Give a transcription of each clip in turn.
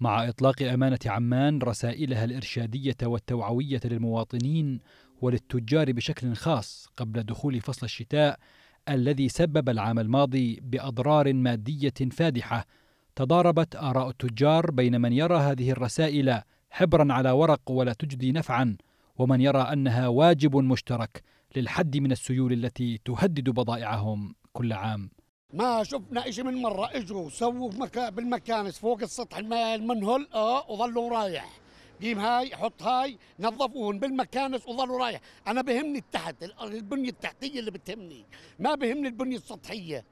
مع إطلاق أمانة عمان رسائلها الإرشادية والتوعوية للمواطنين وللتجار بشكل خاص قبل دخول فصل الشتاء الذي سبب العام الماضي بأضرار مادية فادحة تضاربت آراء التجار بين من يرى هذه الرسائل حبرا على ورق ولا تجدي نفعا ومن يرى أنها واجب مشترك للحد من السيول التي تهدد بضائعهم كل عام ما شفنا شيء من مرة اجوا سووا بالمكانس فوق السطح المنهل اه وظلوا رايح قيم هاي حط هاي نظفوهن بالمكانس وظلوا رايح انا بهمني التحت البنية التحتية اللي بتهمني ما بهمني البنية السطحية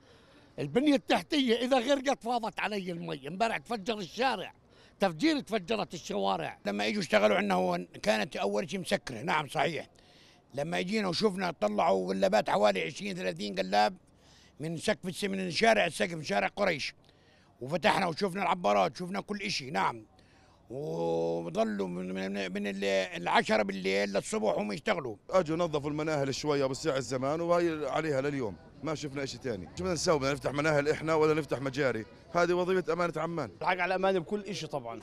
البنية التحتية اذا غرقت فاضت علي المي امبارح تفجر الشارع تفجير تفجرت الشوارع لما اجوا اشتغلوا عندنا هون كانت اول شيء مسكره نعم صحيح لما اجينا وشفنا طلعوا غلابات حوالي 20 30 قلاب من سقف من شارع السقف من شارع قريش وفتحنا وشفنا العبارات شفنا كل شيء نعم وظلوا من من العشرة بالليل للصبح هم يشتغلوا اجوا نظفوا المناهل شويه بالساعة الزمان وهي عليها لليوم ما شفنا شيء ثاني شو بدنا نسوي بدنا نفتح مناهل احنا ولا نفتح مجاري هذه وظيفه امانه عمان الحق على الامانه بكل شيء طبعا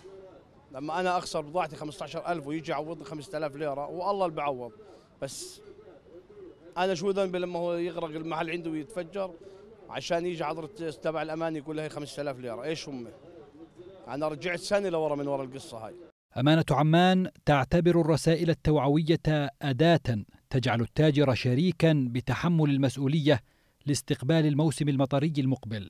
لما انا اخسر بضاعتي 15000 ويجي يعوضني 5000 ليره والله اللي بعوض بس انا شو ذنبي لما هو يغرق المحل عنده ويتفجر عشان يجي حضرة تبع الامان يقول لها 5000 ليره ايش هم انا رجعت سنه لورا من ورا القصه هاي امانه عمان تعتبر الرسائل التوعويه اداه تجعل التاجر شريكا بتحمل المسؤوليه لاستقبال الموسم المطري المقبل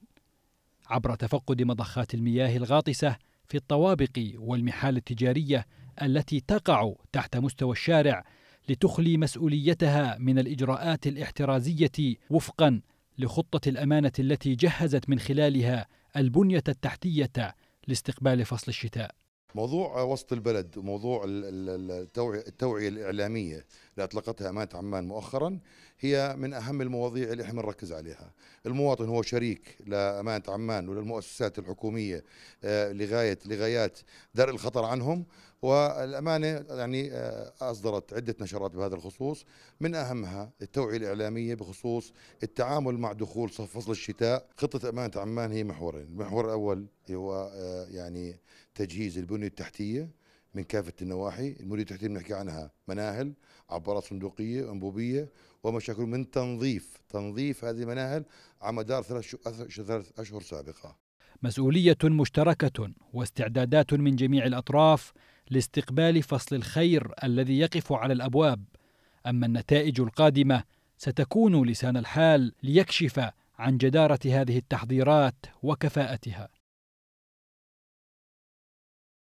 عبر تفقد مضخات المياه الغاطسه في الطوابق والمحال التجاريه التي تقع تحت مستوى الشارع لتخلي مسؤوليتها من الاجراءات الاحترازيه وفقا لخطه الامانه التي جهزت من خلالها البنيه التحتيه لاستقبال فصل الشتاء. موضوع وسط البلد وموضوع التوعيه الاعلاميه اللي أطلقتها أمانة عمان مؤخرا هي من أهم المواضيع اللي احنا بنركز عليها المواطن هو شريك لأمانة عمان وللمؤسسات الحكومية آه، لغاية لغايات درء الخطر عنهم والأمانة يعني آه، أصدرت عدة نشرات بهذا الخصوص من أهمها التوعية الإعلامية بخصوص التعامل مع دخول صف فصل الشتاء خطة أمانة عمان هي محورين المحور الأول هو آه، يعني تجهيز البنية التحتية من كافة النواحي المديرية التحتية بنحكي عنها مناهل عبارات صندوقية أنبوبية ومشاكل من تنظيف تنظيف هذه المناهل على مدار ثلاث أشهر سابقة مسؤولية مشتركة واستعدادات من جميع الأطراف لاستقبال فصل الخير الذي يقف على الأبواب أما النتائج القادمة ستكون لسان الحال ليكشف عن جدارة هذه التحضيرات وكفاءتها